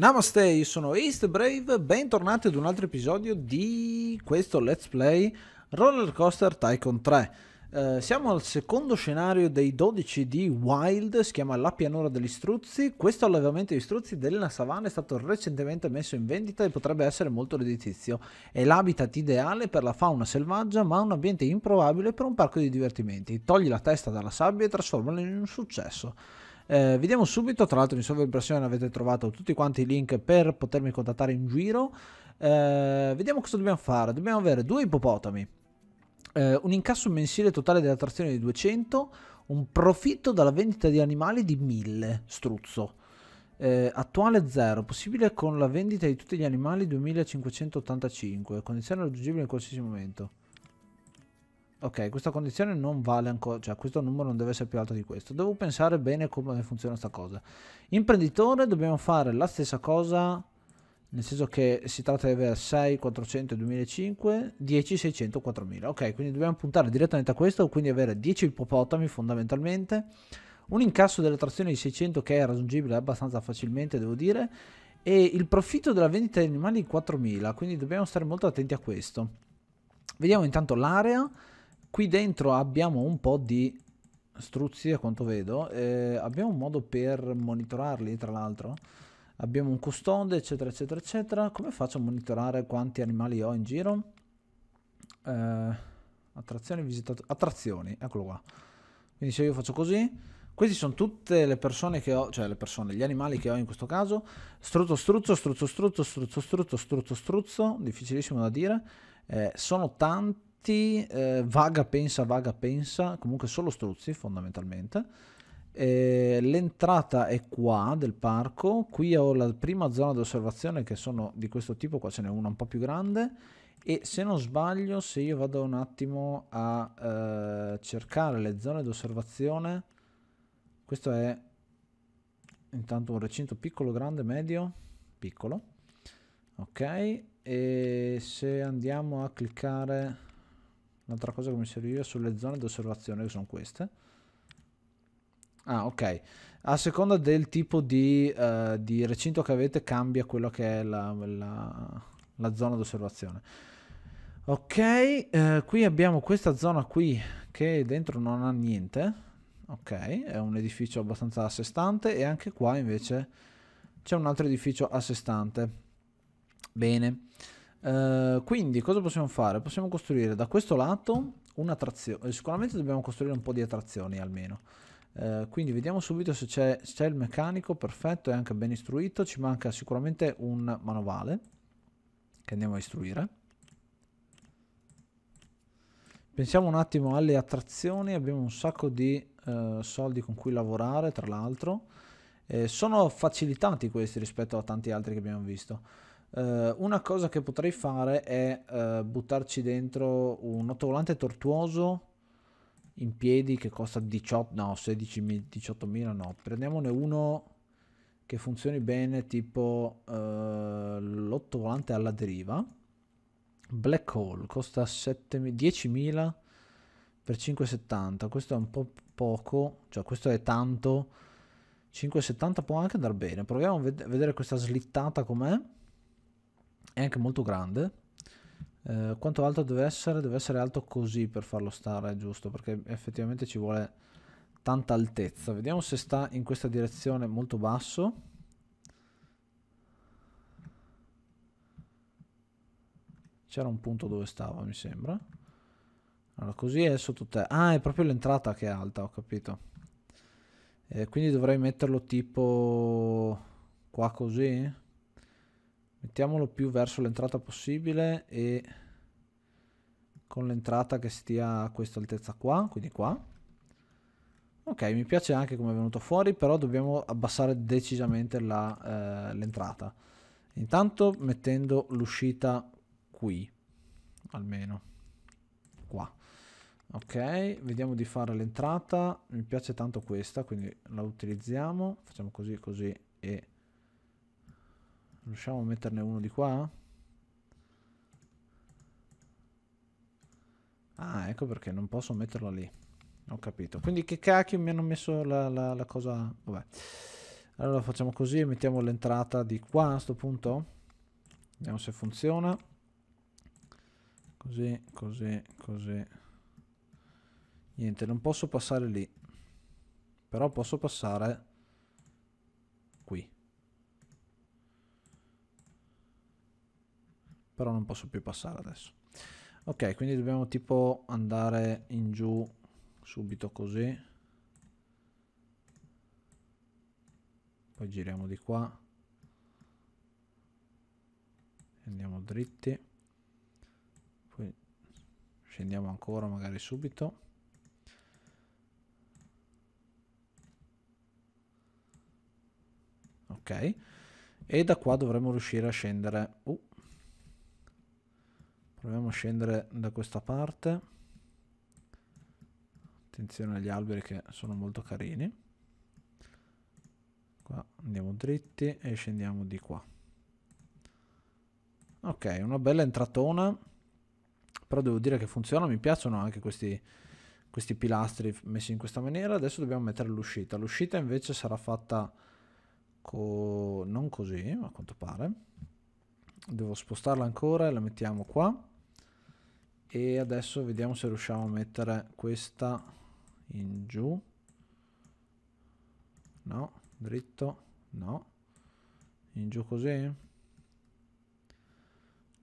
Namaste, io sono East Brave, bentornati ad un altro episodio di questo Let's Play Roller Coaster Tycoon 3. Eh, siamo al secondo scenario dei 12 di Wild, si chiama La pianura degli struzzi. Questo allevamento di struzzi della savana è stato recentemente messo in vendita e potrebbe essere molto redditizio. È l'habitat ideale per la fauna selvaggia, ma un ambiente improbabile per un parco di divertimenti. Togli la testa dalla sabbia e trasformalo in un successo. Eh, vediamo subito, tra l'altro in sovraimpressione avete trovato tutti quanti i link per potermi contattare in giro. Eh, vediamo cosa dobbiamo fare. Dobbiamo avere due ippopotami, eh, un incasso mensile totale della trazione di 200, un profitto dalla vendita di animali di 1000, struzzo. Eh, attuale 0, possibile con la vendita di tutti gli animali 2585, condizione raggiungibile in qualsiasi momento ok questa condizione non vale ancora cioè questo numero non deve essere più alto di questo devo pensare bene come funziona questa cosa imprenditore dobbiamo fare la stessa cosa nel senso che si tratta di avere 6 400 2005 10 600 4000 ok quindi dobbiamo puntare direttamente a questo quindi avere 10 ippopotami fondamentalmente un incasso delle trazioni di 600 che è raggiungibile abbastanza facilmente devo dire e il profitto della vendita di animali 4000 quindi dobbiamo stare molto attenti a questo vediamo intanto l'area Qui dentro abbiamo un po' di struzzi a quanto vedo. Eh, abbiamo un modo per monitorarli, tra l'altro. Abbiamo un custode, eccetera, eccetera, eccetera. Come faccio a monitorare quanti animali ho in giro? Eh, attrazioni, visitatori... Attrazioni, eccolo qua. Quindi se io faccio così... Queste sono tutte le persone che ho, cioè le persone, gli animali che ho in questo caso. Struzzo, struzzo, struzzo, struzzo, struzzo, struzzo, struzzo, struzzo, difficilissimo da dire. Eh, sono tanti Struzzi, eh, vaga pensa, vaga pensa, comunque solo Struzzi fondamentalmente. Eh, l'entrata è qua del parco, qui ho la prima zona di osservazione che sono di questo tipo, qua ce n'è una un po' più grande e se non sbaglio se io vado un attimo a eh, cercare le zone di osservazione, questo è intanto un recinto piccolo, grande, medio, piccolo, ok, e se andiamo a cliccare Un'altra cosa che mi serviva sulle zone di osservazione che sono queste. Ah, ok. A seconda del tipo di, uh, di recinto che avete cambia quello che è la, la, la zona di osservazione. Ok, uh, qui abbiamo questa zona qui che dentro non ha niente. Ok, è un edificio abbastanza a sé stante e anche qua invece c'è un altro edificio a sé stante. Bene. Eh, quindi cosa possiamo fare? Possiamo costruire da questo lato una trazione. Eh, sicuramente dobbiamo costruire un po' di attrazioni almeno. Uh, quindi vediamo subito se c'è, il meccanico perfetto, è anche ben istruito. Ci manca sicuramente un manovale che andiamo a istruire. Pensiamo un attimo alle attrazioni, abbiamo un sacco di uh, soldi con cui lavorare tra l'altro. Eh, sono facilitati questi rispetto a tanti altri che abbiamo visto. Uh, una cosa che potrei fare è uh, buttarci dentro un ottovolante tortuoso in piedi che costa 18, no, 16.000, 18.000 no. Prendiamone uno che funzioni bene tipo uh, l'ottovolante alla deriva. Black Hole costa 10.000 per 5,70. Questo è un po' poco, cioè questo è tanto. 5,70 può anche andare bene. Proviamo a vedere questa slittata com'è è anche molto grande. Eh, quanto alto deve essere? Deve essere alto così per farlo stare giusto, perché effettivamente ci vuole tanta altezza. Vediamo se sta in questa direzione molto basso. C'era un punto dove stava, mi sembra. Allora, così è te. Ah, è proprio l'entrata che è alta, ho capito. Eh, quindi dovrei metterlo tipo qua così. Mettiamolo più verso l'entrata possibile e con l'entrata che stia a questa altezza qua, quindi qua. Ok, mi piace anche come è venuto fuori, però dobbiamo abbassare decisamente eh, l'entrata. Eh, Intanto mettendo l'uscita qui, almeno qua. Ok, vediamo di fare l'entrata, mi piace tanto questa, quindi la utilizziamo, facciamo così, così e Riusciamo a metterne uno di qua? Ah, ecco perché non posso metterlo lì. Ho capito. Quindi che cacchio mi hanno messo la, la, la cosa... Vabbè. Allora facciamo così e mettiamo l'entrata di qua a sto punto. Vediamo se funziona. Così, così, così. Niente, non posso passare lì. Però posso passare però non posso più passare adesso ok quindi dobbiamo tipo andare in giù subito così poi giriamo di qua andiamo dritti poi scendiamo ancora magari subito ok e da qua dovremmo riuscire a scendere uh, Proviamo a scendere da questa parte. Attenzione agli alberi che sono molto carini. Qua andiamo dritti e scendiamo di qua. Ok, una bella entratona. Però devo dire che funziona, mi piacciono anche questi, questi pilastri messi in questa maniera. Adesso dobbiamo mettere l'uscita. L'uscita invece sarà fatta co non così, a quanto pare. Devo spostarla ancora e la mettiamo qua e adesso vediamo se riusciamo a mettere questa in giù no dritto no in giù così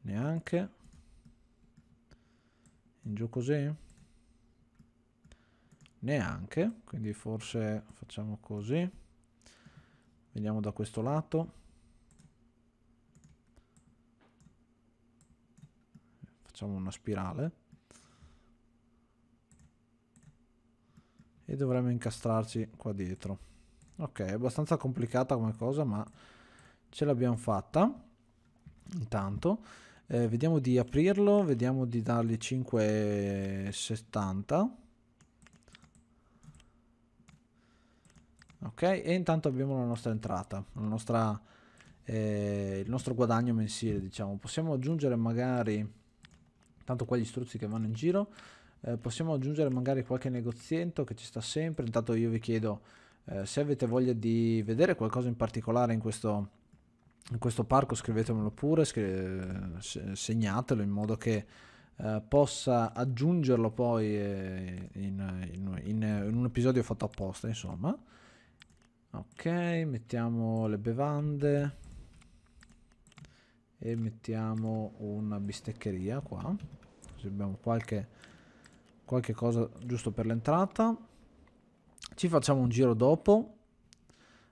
neanche in giù così neanche quindi forse facciamo così vediamo da questo lato facciamo una spirale e dovremmo incastrarci qua dietro ok è abbastanza complicata come cosa ma ce l'abbiamo fatta intanto eh, vediamo di aprirlo vediamo di dargli 5,70 ok e intanto abbiamo la nostra entrata la nostra, eh, il nostro guadagno mensile diciamo possiamo aggiungere magari tanto quegli struzzi che vanno in giro eh, possiamo aggiungere magari qualche negozietto che ci sta sempre intanto io vi chiedo eh, se avete voglia di vedere qualcosa in particolare in questo, in questo parco scrivetemelo pure scri segnatelo in modo che eh, possa aggiungerlo poi eh, in, in, in, un episodio fatto apposta insomma ok mettiamo le bevande e mettiamo una bisteccheria qua così abbiamo qualche, qualche cosa giusto per l'entrata ci facciamo un giro dopo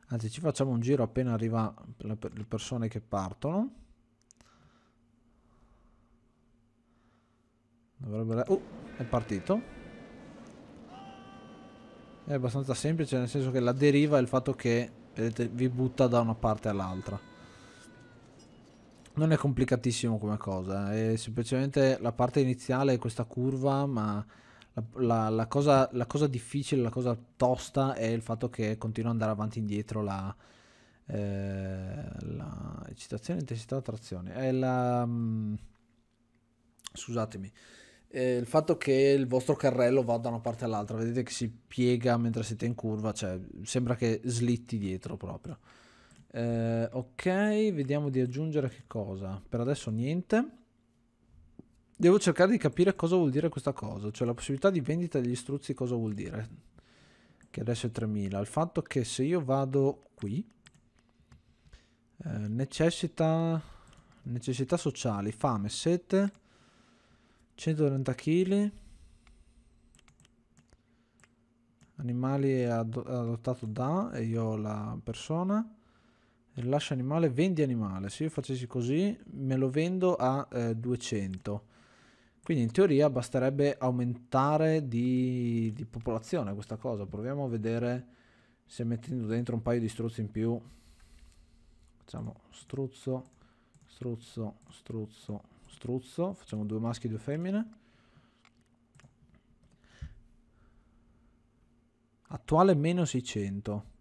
anzi ci facciamo un giro appena arriva le persone che partono dovrebbe uh, è partito è abbastanza semplice nel senso che la deriva è il fatto che vedete, vi butta da una parte all'altra non è complicatissimo come cosa, è semplicemente la parte iniziale è questa curva, ma la, la, la, cosa, la cosa, difficile, la cosa tosta è il fatto che continua ad andare avanti e indietro la, eh, eccitazione, intensità, trazione. È la, mm, scusatemi, è il fatto che il vostro carrello va da una parte all'altra, vedete che si piega mentre siete in curva, cioè sembra che slitti dietro proprio. Eh, ok, vediamo di aggiungere che cosa. Per adesso niente. Devo cercare di capire cosa vuol dire questa cosa, cioè la possibilità di vendita degli struzzi cosa vuol dire. Che adesso è 3000. Il fatto che se io vado qui, eh, necessità, necessità sociali, fame, sete, 130 kg, animali adottato da e io ho la persona. Rilascia animale, vendi animale. Se io facessi così, me lo vendo a eh, 200. Quindi in teoria basterebbe aumentare di, di, popolazione questa cosa. Proviamo a vedere se mettendo dentro un paio di struzzi in più. Facciamo struzzo, struzzo, struzzo, struzzo. Facciamo due maschi e due femmine. Attuale meno 600.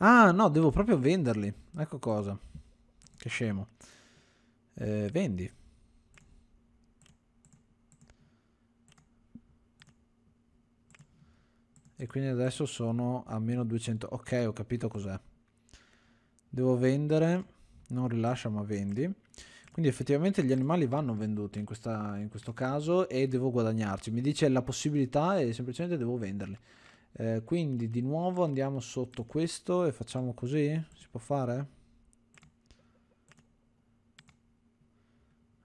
Ah, no, devo proprio venderli. Ecco cosa. Che scemo. Eh, vendi. E quindi adesso sono a meno 200. Ok, ho capito cos'è. Devo vendere. Non rilascia, ma vendi. Quindi effettivamente gli animali vanno venduti in, questa, in questo caso e devo guadagnarci. Mi dice la possibilità e semplicemente devo venderli eh, quindi di nuovo andiamo sotto questo e facciamo così si può fare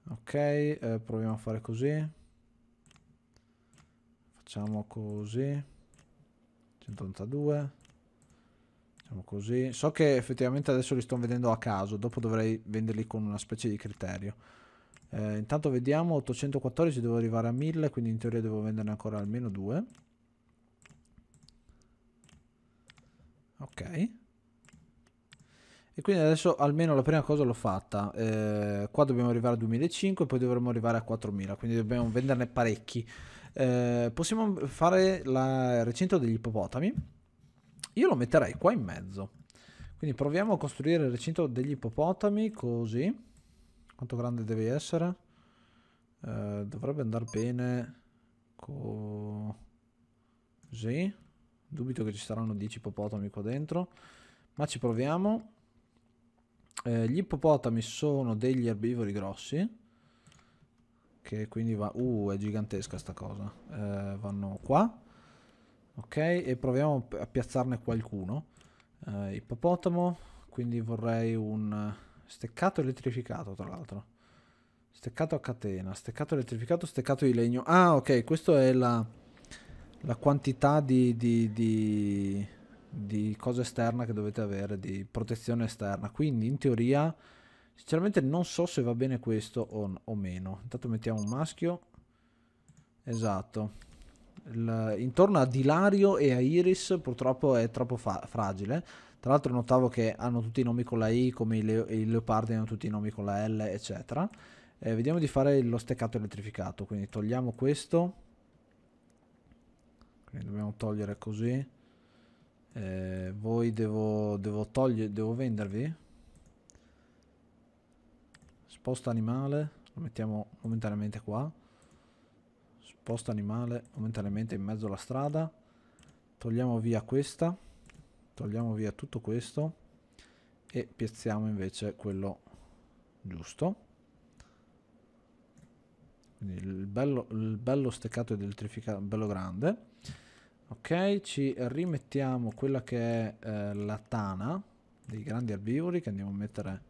ok eh, proviamo a fare così facciamo così 182 facciamo così so che effettivamente adesso li sto vedendo a caso dopo dovrei venderli con una specie di criterio eh, intanto vediamo 814 devo arrivare a 1000 quindi in teoria devo venderne ancora almeno due Ok. E quindi adesso almeno la prima cosa l'ho fatta. Eh, qua dobbiamo arrivare a 2005, poi dovremmo arrivare a 4000, quindi dobbiamo venderne parecchi. Eh, possiamo fare il recinto degli ippopotami. Io lo metterei qua in mezzo. Quindi proviamo a costruire il recinto degli ippopotami così. Quanto grande deve essere? Eh, dovrebbe andare bene così. Dubito che ci saranno 10 ippopotami qua dentro, ma ci proviamo. Eh, gli ippopotami sono degli erbivori grossi, che quindi va... Uh, è gigantesca sta cosa. Eh, vanno qua, ok, e proviamo a piazzarne qualcuno. Eh, ippopotamo, quindi vorrei un eh, steccato elettrificato, tra l'altro. Steccato a catena, steccato elettrificato, steccato di legno. Ah, ok, questo è la la quantità di, di, di, di cosa esterna che dovete avere, di protezione esterna. Quindi in teoria, sinceramente non so se va bene questo o, o meno. Intanto mettiamo un maschio. Esatto. Il, intorno a Dilario e a Iris purtroppo è troppo fragile. Tra l'altro notavo che hanno tutti i nomi con la I, come i, le i leopardi hanno tutti i nomi con la L, eccetera. Eh, vediamo di fare lo steccato elettrificato, quindi togliamo questo quindi dobbiamo togliere così eh, voi devo, devo togliere devo vendervi sposta animale lo mettiamo momentaneamente qua sposta animale momentaneamente in mezzo alla strada togliamo via questa togliamo via tutto questo e piazziamo invece quello giusto quindi il bello, il bello steccato ed elettrificato bello grande ok ci rimettiamo quella che è eh, la tana dei grandi erbivori che andiamo a mettere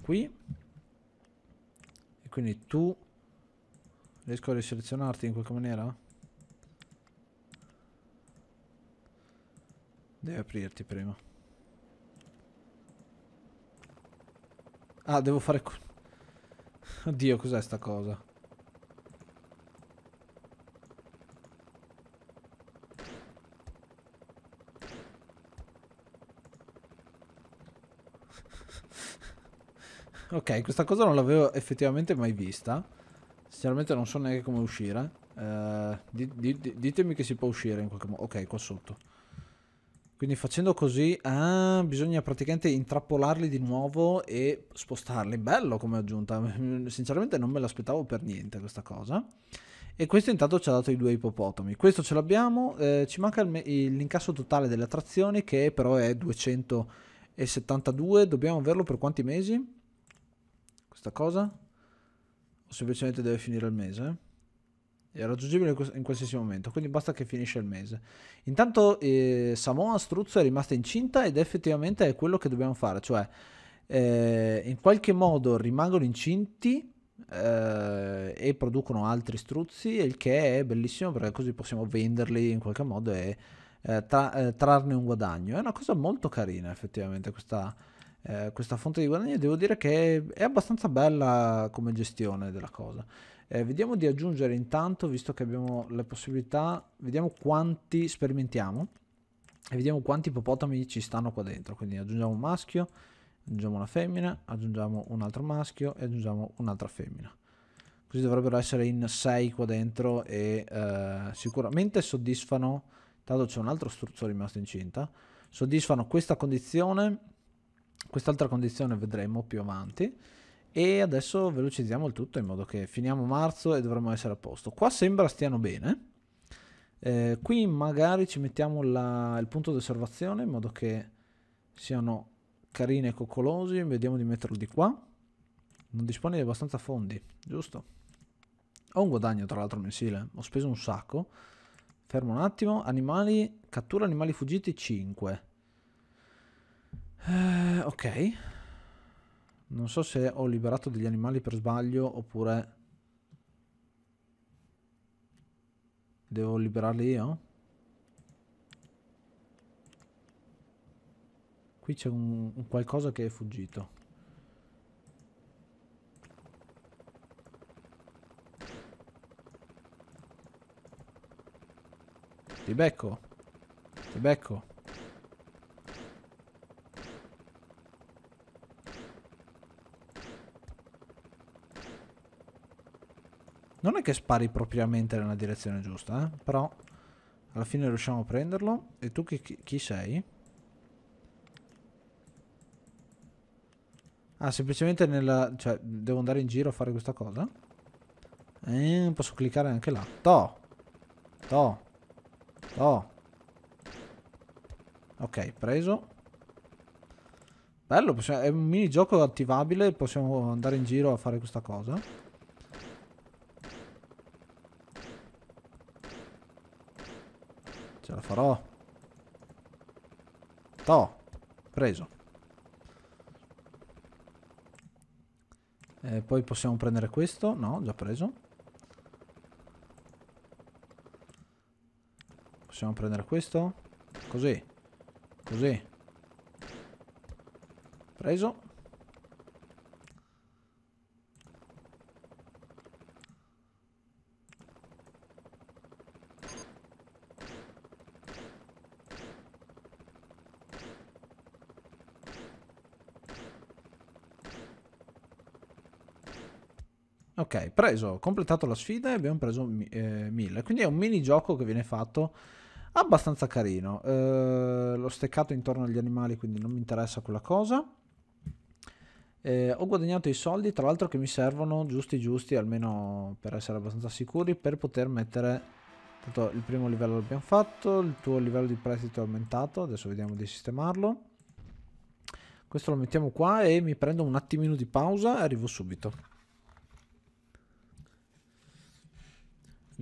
qui e quindi tu riesco a riselezionarti in qualche maniera? devi aprirti prima ah devo fare oddio cos'è sta cosa Ok, questa cosa non l'avevo effettivamente mai vista. Sinceramente non so neanche come uscire. Uh, di, di, ditemi che si può uscire in qualche modo. Ok, qua sotto. Quindi facendo così... Ah, bisogna praticamente intrappolarli di nuovo e spostarli. Bello come aggiunta. Sinceramente non me l'aspettavo per niente questa cosa. E questo intanto ci ha dato i due ippopotami. Questo ce l'abbiamo. Eh, ci manca l'incasso totale delle attrazioni che però è 272. Dobbiamo averlo per quanti mesi? sta cosa? O semplicemente deve finire il mese? È raggiungibile in qualsiasi momento, quindi basta che finisce il mese. Intanto eh, Samoa Struzzo è rimasta incinta ed effettivamente è quello che dobbiamo fare, cioè eh, in qualche modo rimangono incinti eh, e producono altri struzzi, il che è bellissimo perché così possiamo venderli in qualche modo e eh, tra, eh, trarne un guadagno. È una cosa molto carina effettivamente questa eh, questa fonte di guadagno, devo dire che è abbastanza bella come gestione della cosa. Eh, vediamo di aggiungere intanto, visto che abbiamo le possibilità, vediamo quanti sperimentiamo e vediamo quanti ipopotami ci stanno qua dentro. Quindi aggiungiamo un maschio, aggiungiamo una femmina, aggiungiamo un altro maschio e aggiungiamo un'altra femmina così dovrebbero essere in 6 qua dentro e eh, sicuramente soddisfano tanto c'è un altro struzzo rimasto incinta soddisfano questa condizione Quest'altra condizione vedremo più avanti. E adesso velocizziamo il tutto in modo che finiamo marzo e dovremmo essere a posto. Qua sembra stiano bene. Eh, qui magari ci mettiamo la, il punto di osservazione in modo che siano carini e coccolosi. Vediamo di metterlo di qua. Non dispone di abbastanza fondi, giusto? Ho un guadagno tra l'altro mensile, ho speso un sacco. Fermo un attimo, animali, cattura animali fuggiti 5. Eh, ok. Non so se ho liberato degli animali per sbaglio oppure... Devo liberarli io? Qui c'è un, un qualcosa che è fuggito. Ti becco. Ti becco. pare che spari propriamente nella direzione giusta, eh? però alla fine riusciamo a prenderlo. E tu chi, chi sei? Ah, semplicemente nella... Cioè, devo andare in giro a fare questa cosa? Eh, posso cliccare anche là. To! To! To! Ok, preso. Bello, è un minigioco attivabile, possiamo andare in giro a fare questa cosa. Ce la farò. To. Preso. E eh, poi possiamo prendere questo. No, già preso. Possiamo prendere questo. Così. Così. Preso. Ok, preso, completato la sfida e abbiamo preso 1000. Eh, Quindi è un minigioco che viene fatto abbastanza carino. Eh, l'ho steccato intorno agli animali, quindi non mi interessa quella cosa. Eh, ho guadagnato i soldi, tra l'altro che mi servono giusti giusti, almeno per essere abbastanza sicuri, per poter mettere... Tanto il primo livello l'abbiamo fatto, il tuo livello di prestito è aumentato, adesso vediamo di sistemarlo. Questo lo mettiamo qua e mi prendo un attimino di pausa e arrivo subito.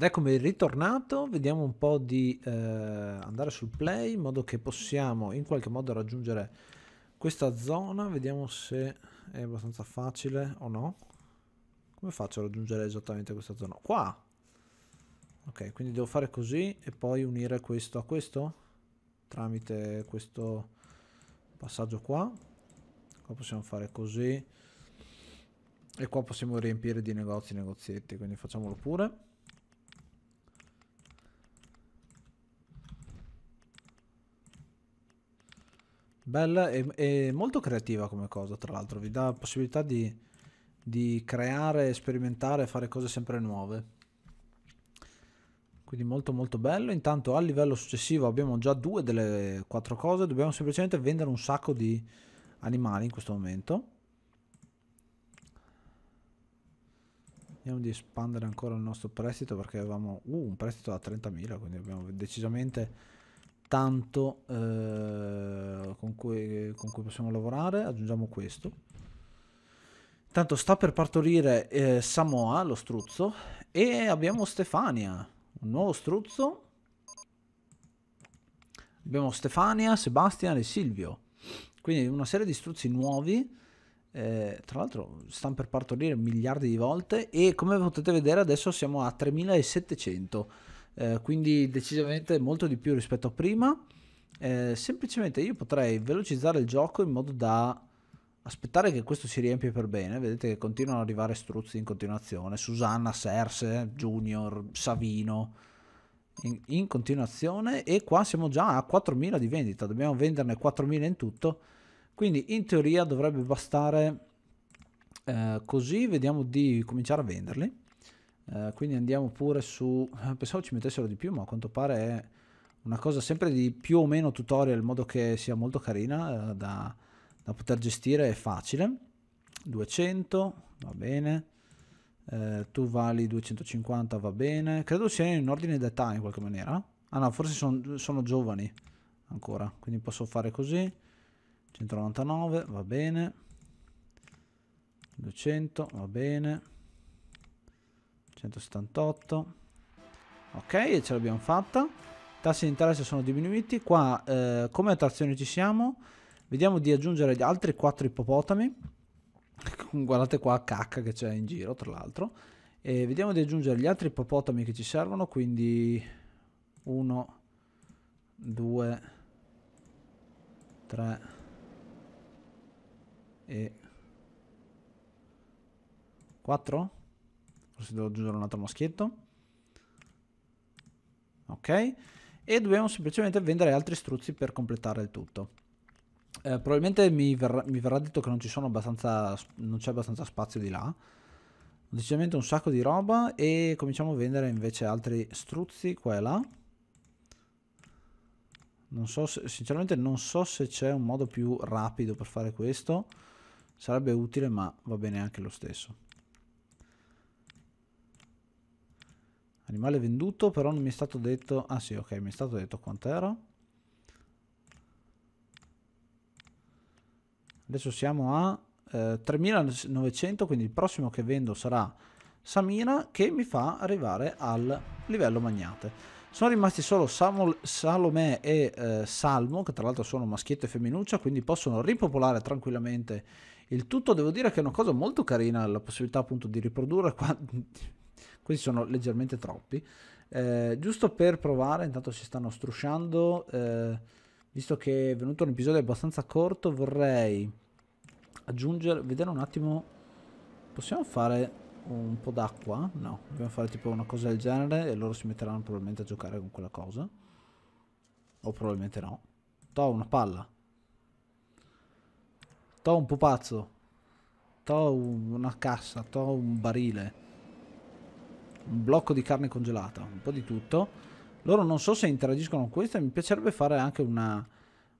Ed eccomi ritornato, vediamo un po' di eh, andare sul play in modo che possiamo in qualche modo raggiungere questa zona, vediamo se è abbastanza facile o no. Come faccio a raggiungere esattamente questa zona? Qua! Ok, quindi devo fare così e poi unire questo a questo tramite questo passaggio qua. Qua possiamo fare così e qua possiamo riempire di negozi negozietti, quindi facciamolo pure. Bella e, e, molto creativa come cosa, tra l'altro, vi dà la possibilità di, di creare, sperimentare, fare cose sempre nuove. Quindi molto molto bello. Intanto al livello successivo abbiamo già due delle quattro cose, dobbiamo semplicemente vendere un sacco di animali in questo momento. Andiamo di espandere ancora il nostro prestito perché avevamo uh, un prestito da 30.000, quindi abbiamo decisamente tanto eh, con, cui, con, cui, possiamo lavorare, aggiungiamo questo. Intanto sta per partorire eh, Samoa, lo struzzo, e abbiamo Stefania, un nuovo struzzo. Abbiamo Stefania, Sebastian e Silvio. Quindi una serie di struzzi nuovi. Eh, tra l'altro stanno per partorire miliardi di volte e come potete vedere adesso siamo a 3700 eh, quindi decisamente molto di più rispetto a prima. Eh, semplicemente io potrei velocizzare il gioco in modo da aspettare che questo si riempie per bene. Vedete che continuano ad arrivare struzzi in continuazione. Susanna, Serse, Junior, Savino in, in continuazione e qua siamo già a 4.000 di vendita. Dobbiamo venderne 4.000 in tutto. Quindi in teoria dovrebbe bastare eh, così. Vediamo di cominciare a venderli. Eh, quindi andiamo pure su... Eh, pensavo ci mettessero di più, ma a quanto pare è una cosa sempre di più o meno tutorial, in modo che sia molto carina uh, da, da, poter gestire, è facile. 200, va bene. Uh, tu vali 250, va bene. Credo sia in ordine d'età in qualche maniera. Ah no, forse son, sono giovani ancora, quindi posso fare così. 199, va bene. 200, va bene. 178 ok e ce l'abbiamo fatta tassi di interesse sono diminuiti qua eh, come attrazione ci siamo vediamo di aggiungere gli altri 4 ippopotami guardate qua cacca che c'è in giro tra l'altro e vediamo di aggiungere gli altri ippopotami che ci servono quindi 1 2 3 e 4 Forse devo aggiungere un altro maschietto. Ok. E dobbiamo semplicemente vendere altri struzzi per completare il tutto. Eh, probabilmente mi verrà, mi verrà, detto che non ci sono abbastanza, non c'è abbastanza spazio di là. Decisamente un sacco di roba e cominciamo a vendere invece altri struzzi qua e là. Non so se, sinceramente non so se c'è un modo più rapido per fare questo. Sarebbe utile ma va bene anche lo stesso. Animale venduto, però non mi è stato detto... Ah sì, ok, mi è stato detto quant'era. Adesso siamo a eh, 3900, quindi il prossimo che vendo sarà Samina, che mi fa arrivare al livello magnate. Sono rimasti solo Samol, Salomè e eh, Salmo, che tra l'altro sono maschietto e femminuccia, quindi possono ripopolare tranquillamente il tutto. Devo dire che è una cosa molto carina la possibilità appunto di riprodurre qua questi sono leggermente troppi. Eh, giusto per provare, intanto si stanno strusciando, eh, visto che è venuto un episodio abbastanza corto, vorrei aggiungere, vedere un attimo, possiamo fare un po' d'acqua? No, dobbiamo fare tipo una cosa del genere e loro si metteranno probabilmente a giocare con quella cosa. O probabilmente no. To una palla. To un pupazzo. To una cassa. To un barile un blocco di carne congelata, un po' di tutto. Loro non so se interagiscono con questo, mi piacerebbe fare anche una,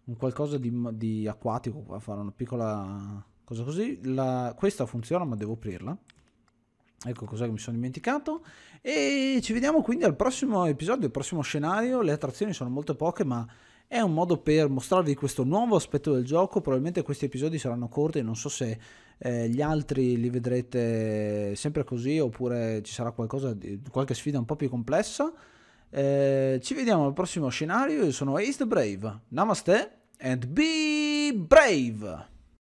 un qualcosa di, di acquatico, fare una piccola cosa così. La, questa funziona ma devo aprirla. Ecco cos'è che mi sono dimenticato. E ci vediamo quindi al prossimo episodio, al prossimo scenario. Le attrazioni sono molto poche ma è un modo per mostrarvi questo nuovo aspetto del gioco. Probabilmente questi episodi saranno corti, non so se eh, gli altri li vedrete sempre così oppure ci sarà qualcosa di, qualche sfida un po' più complessa. Eh, ci vediamo al prossimo scenario. Io sono Ace the Brave. Namaste and be brave!